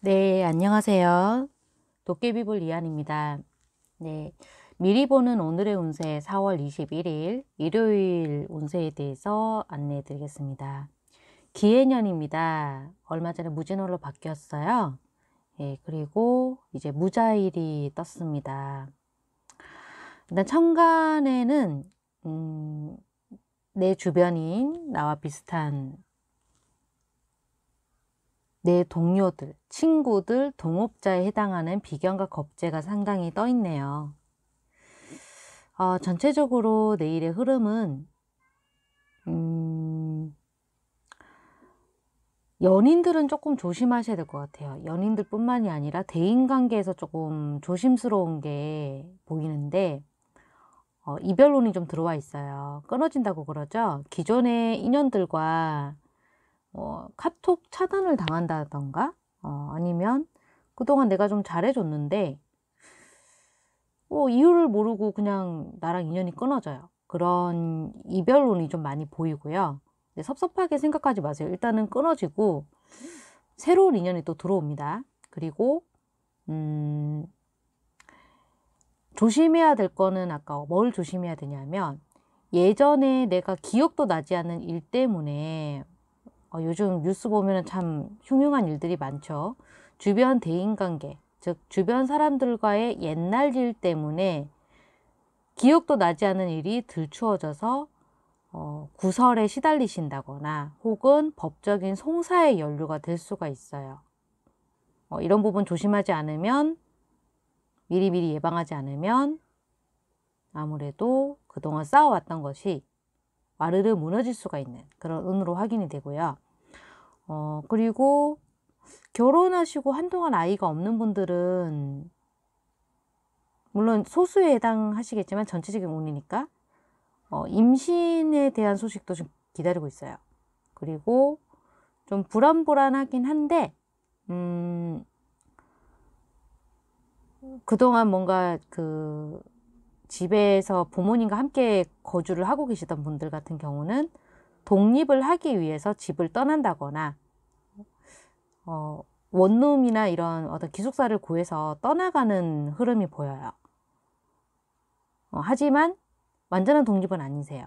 네, 안녕하세요. 도깨비볼 이한입니다. 네, 미리 보는 오늘의 운세 4월 21일 일요일 운세에 대해서 안내해 드리겠습니다. 기해년입니다. 얼마 전에 무진월로 바뀌었어요. 예, 그리고 이제 무자일이 떴습니다. 일단 천간에는 음, 내 주변인 나와 비슷한 내 동료들, 친구들, 동업자에 해당하는 비견과 겁재가 상당히 떠 있네요. 어, 전체적으로 내일의 흐름은 음, 연인들은 조금 조심하셔야 될 것 같아요. 연인들뿐만이 아니라 대인관계에서 조금 조심스러운 게 보이는데 어, 이별론이 좀 들어와 있어요. 끊어진다고 그러죠. 기존의 인연들과 어, 카톡 차단을 당한다던가 어, 아니면 그동안 내가 좀 잘해줬는데 뭐 이유를 모르고 그냥 나랑 인연이 끊어져요. 그런 이별론이 좀 많이 보이고요. 근데 네, 섭섭하게 생각하지 마세요. 일단은 끊어지고 새로운 인연이 또 들어옵니다. 그리고 음, 조심해야 될 거는 아까 뭘 조심해야 되냐면 예전에 내가 기억도 나지 않는 일 때문에 어, 요즘 뉴스 보면 참 흉흉한 일들이 많죠. 주변 대인관계, 즉 주변 사람들과의 옛날 일 때문에 기억도 나지 않은 일이 들추어져서 어, 구설에 시달리신다거나 혹은 법적인 송사의 연루가 될 수가 있어요. 어, 이런 부분 조심하지 않으면 미리미리 예방하지 않으면 아무래도 그동안 쌓아왔던 것이 와르르 무너질 수가 있는 그런 운으로 확인이 되고요. 어, 그리고 결혼하시고 한동안 아이가 없는 분들은 물론 소수에 해당하시겠지만 전체적인 운이니까 어, 임신에 대한 소식도 좀 기다리고 있어요. 그리고 좀 불안불안하긴 한데 음, 그동안 뭔가 그 집에서 부모님과 함께 거주를 하고 계시던 분들 같은 경우는 독립을 하기 위해서 집을 떠난다거나 어, 원룸이나 이런 어떤 기숙사를 구해서 떠나가는 흐름이 보여요. 어, 하지만 완전한 독립은 아니세요.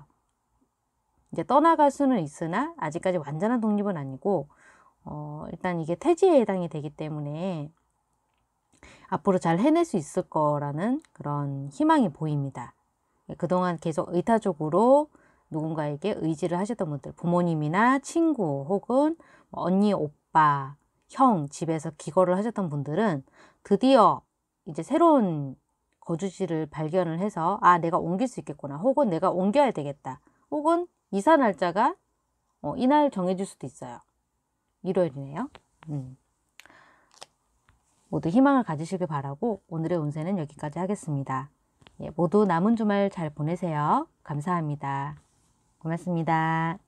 이제 떠나갈 수는 있으나 아직까지 완전한 독립은 아니고 어, 일단 이게 퇴지에 해당이 되기 때문에 앞으로 잘 해낼 수 있을 거라는 그런 희망이 보입니다. 예, 그동안 계속 의타적으로 누군가에게 의지를 하셨던 분들, 부모님이나 친구 혹은 뭐 언니, 오빠, 형 집에서 기거를 하셨던 분들은 드디어 이제 새로운 거주지를 발견을 해서 아 내가 옮길 수 있겠구나 혹은 내가 옮겨야 되겠다 혹은 이사 날짜가 어, 이날 정해질 수도 있어요. 일요일이네요. 음. 모두 희망을 가지시길 바라고 오늘의 운세는 여기까지 하겠습니다. 예, 모두 남은 주말 잘 보내세요. 감사합니다. 고맙습니다.